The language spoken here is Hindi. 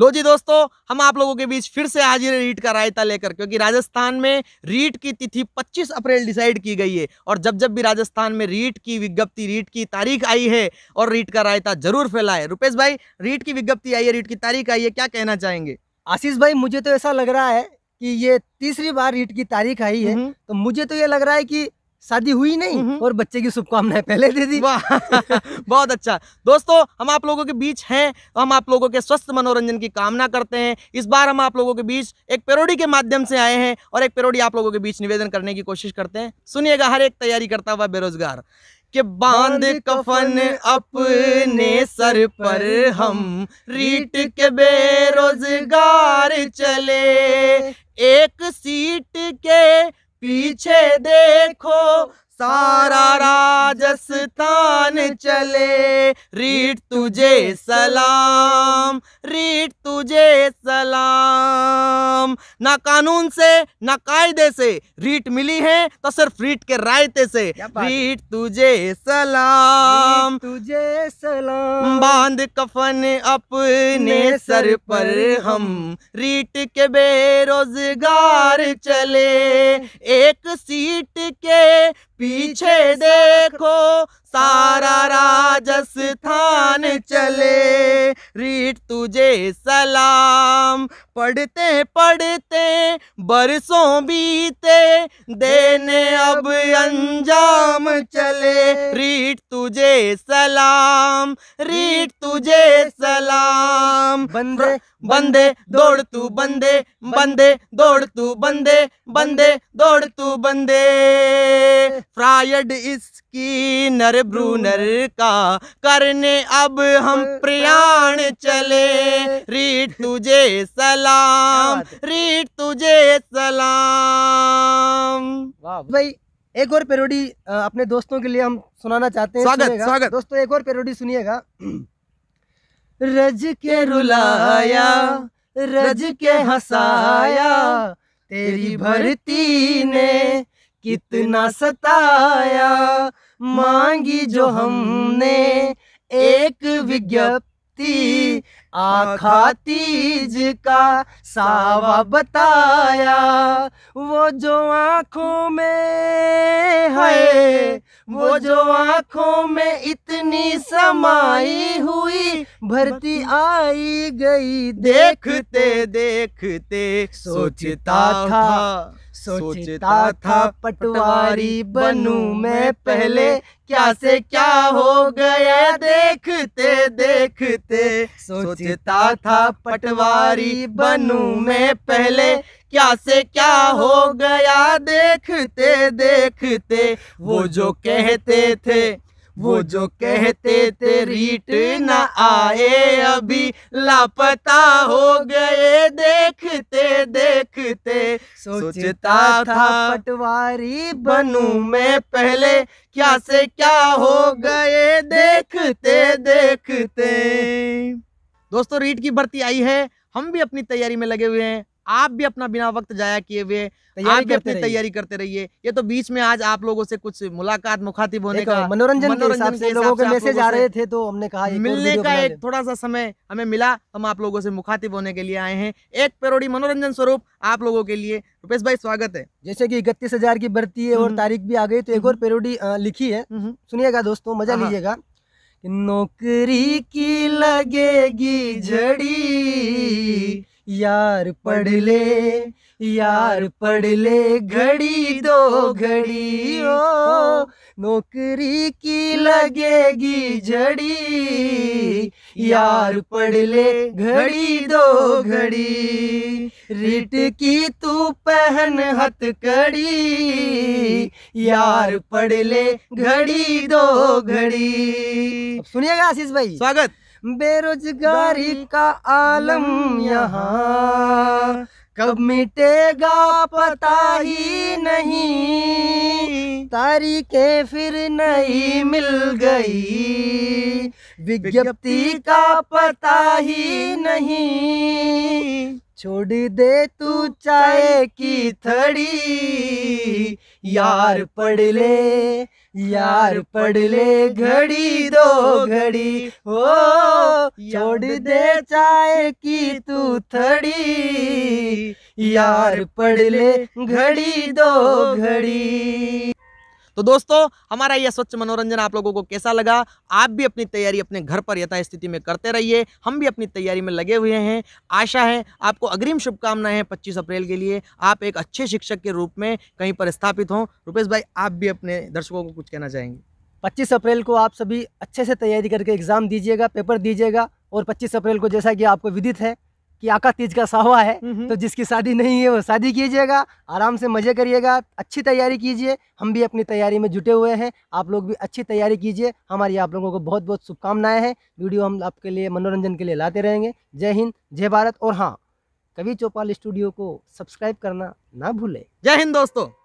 लो जी दोस्तों हम आप लोगों के बीच फिर से हाजिर रीट का रायता लेकर क्योंकि राजस्थान में रीट की तिथि 25 अप्रैल डिसाइड की गई है और जब जब भी राजस्थान में रीट की विज्ञप्ति रीट की तारीख आई है और रीट का रायता जरूर फैलाए रुपेश भाई रीट की विज्ञप्ति आई है रीट की तारीख आई है क्या कहना चाहेंगे आशीष भाई मुझे तो ऐसा लग रहा है कि ये तीसरी बार रीट की तारीख आई है हम्म। तो मुझे तो ये लग रहा है कि शादी हुई नहीं हम्म हम्म। और बच्चे की शुभकामनाएं पहले दे दी बहुत अच्छा दोस्तों हम आप लोगों के बीच हैं हम आप लोगों के स्वस्थ मनोरंजन की कामना करते हैं इस बार हम आप लोगों के बीच एक पेरोडी के माध्यम से आए हैं और एक पेरोडी आप लोगों के बीच निवेदन करने की कोशिश करते हैं सुनिएगा हर एक तैयारी करता हुआ बेरोजगार के बांध कफन अपने सर पर हम रीट के बेरोजगार चले एक सीट के पीछे देखो सारा राजस्थान चले रीट तुझे सलाम रीट तुझे सलाम ना कानून से ना कायदे से रीट मिली है तो सिर्फ रीट के रायते से रीट तुझे सलाम तुझे सलाम बांध कफन अपने सर पर हम रीट के बेरोजगार चले एक सीट के पीछे देखो सारा राजस्थान चले रीट तुझे सलाम पढ़ते पढ़ते बरसों बीते देने अब अंजाम चले रीट तुझे सलाम रीट तुझे सलाम बंदे बंदे दौड़ तू बंदे बंदे दौड़ तू बंदे बंदे दौड़ तू बंदे फ्रायड इसकी नर ब्रूनर का करने अब हम प्रयाण प्राण चले रीट तुझे सलाम रीट तुझे सलाम भाई एक और पेरोडी अपने दोस्तों के लिए हम सुनाना चाहते हैं स्वागत स्वागत दोस्तों एक और पेरोडी सुनिएगा रज के रुलाया रज के हंसाया तेरी भरती ने कितना सताया मांगी जो हमने एक विज्ञप्ति आती आखा तीज का सावा बताया वो जो आंखों में है वो जो आंखों में इतनी समाई हुई भरती आई गई देखते देखते सोचता था सोचता था पटवारी बनू मैं पहले क्या से क्या हो गया देखते देखते सोचता था पटवारी बनू मैं पहले क्या से क्या हो गया देखते देखते वो जो कहते थे वो जो कहते थे रीट न आए अभी लापता हो गए देखते देखते सोचता था पटवारी बनू मैं पहले क्या से क्या हो गए देखते देखते दोस्तों रीट की भर्ती आई है हम भी अपनी तैयारी में लगे हुए हैं आप भी अपना बिना वक्त जाया किए हुए आप भी अपनी तैयारी करते रहिए ये तो बीच में आज आप लोगों से कुछ मुलाकात मुखातिब होने का मनोरंजन मनोरंजन के लोगों के मैसेज आ रहे थे तो हमने कहा मिलने का एक थोड़ा सा समय हमें मिला हम आप लोगों से मुखातिब होने के लिए आए हैं एक पेरोडी मनोरंजन स्वरूप आप लोगों के लिए रूपेश भाई स्वागत है जैसे की इकतीस हजार की बढ़ती है और हम्म। तारीख भी आ गई तो एक और हम्म। पेरोडी लिखी है हम्म। सुनिएगा दोस्तों मजा हाँ, हाँ। लीजिएगा नौकरी की लगेगी झड़ी यार पढ़ ले यार पढ़ ले घड़ी दो घड़ी ओ नौकरी की लगेगी झड़ी यार पढ़ ले घड़ी दो घड़ी रिट की तू पहन हथ कड़ी यार पढ़ ले घड़ी दो घड़ी सुनिएगा आशीष भाई स्वागत बेरोजगारी का आलम यहाँ कब मिटेगा पता ही नहीं तारीखें फिर नहीं मिल गई विज्ञप्ति का पता ही नहीं छोड़ दे तू चाय की थड़ी यार पढ़ ले यार पढ़ ले घड़ी दो घड़ी हो छोड़ दे चाय की तू थड़ी यार पढ़ ले घड़ी दो घड़ी तो दोस्तों हमारा यह स्वच्छ मनोरंजन आप लोगों को कैसा लगा आप भी अपनी तैयारी अपने घर पर यथास्थिति में करते रहिए हम भी अपनी तैयारी में लगे हुए हैं आशा है आपको अग्रिम शुभकामनाएं हैं पच्चीस अप्रैल के लिए आप एक अच्छे शिक्षक के रूप में कहीं पर स्थापित हों रूपेश भाई आप भी अपने दर्शकों को कुछ कहना चाहेंगे पच्चीस अप्रैल को आप सभी अच्छे से तैयारी करके एग्ज़ाम दीजिएगा पेपर दीजिएगा और पच्चीस अप्रैल को जैसा कि आपको विदित है कि आका तीज का सावा है तो जिसकी शादी नहीं है वो शादी कीजिएगा आराम से मजे करिएगा अच्छी तैयारी कीजिए हम भी अपनी तैयारी में जुटे हुए हैं आप लोग भी अच्छी तैयारी कीजिए हमारी आप लोगों को बहुत बहुत शुभकामनाएं हैं वीडियो हम आपके लिए मनोरंजन के लिए लाते रहेंगे जय हिंद जय भारत और हाँ कवि चौपाल स्टूडियो को सब्सक्राइब करना ना भूलें जय हिंद दोस्तों